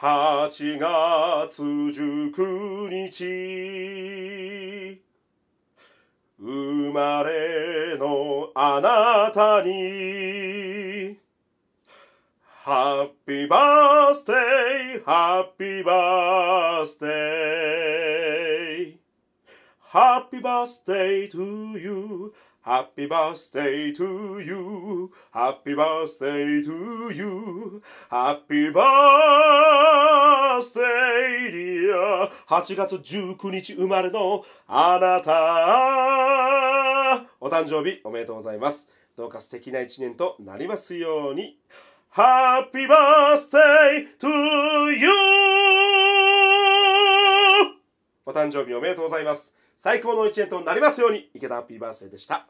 8月19日生まれのあなたにハッピーバースデーハッピーバースデー Happy birthday to you. Happy birthday to you. Happy birthday to you. Happy birthday, dear. 8月19日生まれのあなた。お誕生日おめでとうございます。どうか素敵な一年となりますように。Happy birthday to you! お誕生日おめでとうございます。最高の一年となりますように池田ピーバースデーでした